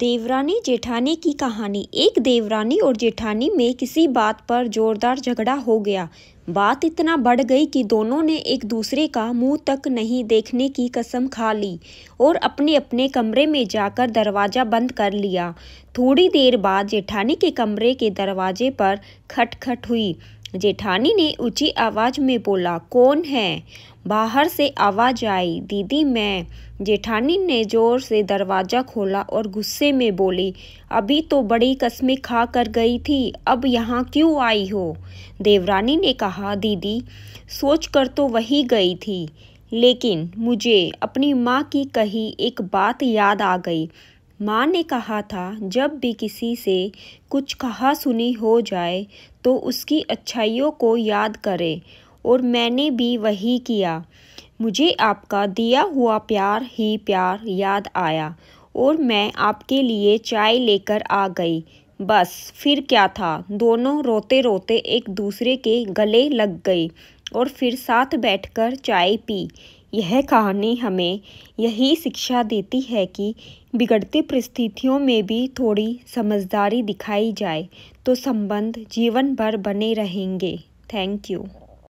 देवरानी जेठानी की कहानी एक देवरानी और जेठानी में किसी बात पर जोरदार झगड़ा हो गया बात इतना बढ़ गई कि दोनों ने एक दूसरे का मुंह तक नहीं देखने की कसम खा ली और अपने अपने कमरे में जाकर दरवाज़ा बंद कर लिया थोड़ी देर बाद जेठानी के कमरे के दरवाजे पर खटखट हुई जेठानी ने ऊंची आवाज़ में बोला कौन है बाहर से आवाज़ आई दीदी मैं जेठानी ने ज़ोर से दरवाज़ा खोला और गुस्से में बोली अभी तो बड़ी कस्में खा कर गई थी अब यहाँ क्यों आई हो देवरानी ने कहा दीदी सोच कर तो वही गई थी लेकिन मुझे अपनी माँ की कही एक बात याद आ गई माँ ने कहा था जब भी किसी से कुछ कहा सुनी हो जाए तो उसकी अच्छाइयों को याद करें और मैंने भी वही किया मुझे आपका दिया हुआ प्यार ही प्यार याद आया और मैं आपके लिए चाय लेकर आ गई बस फिर क्या था दोनों रोते रोते एक दूसरे के गले लग गए और फिर साथ बैठकर चाय पी यह कहानी हमें यही शिक्षा देती है कि बिगड़ती परिस्थितियों में भी थोड़ी समझदारी दिखाई जाए तो संबंध जीवन भर बने रहेंगे थैंक यू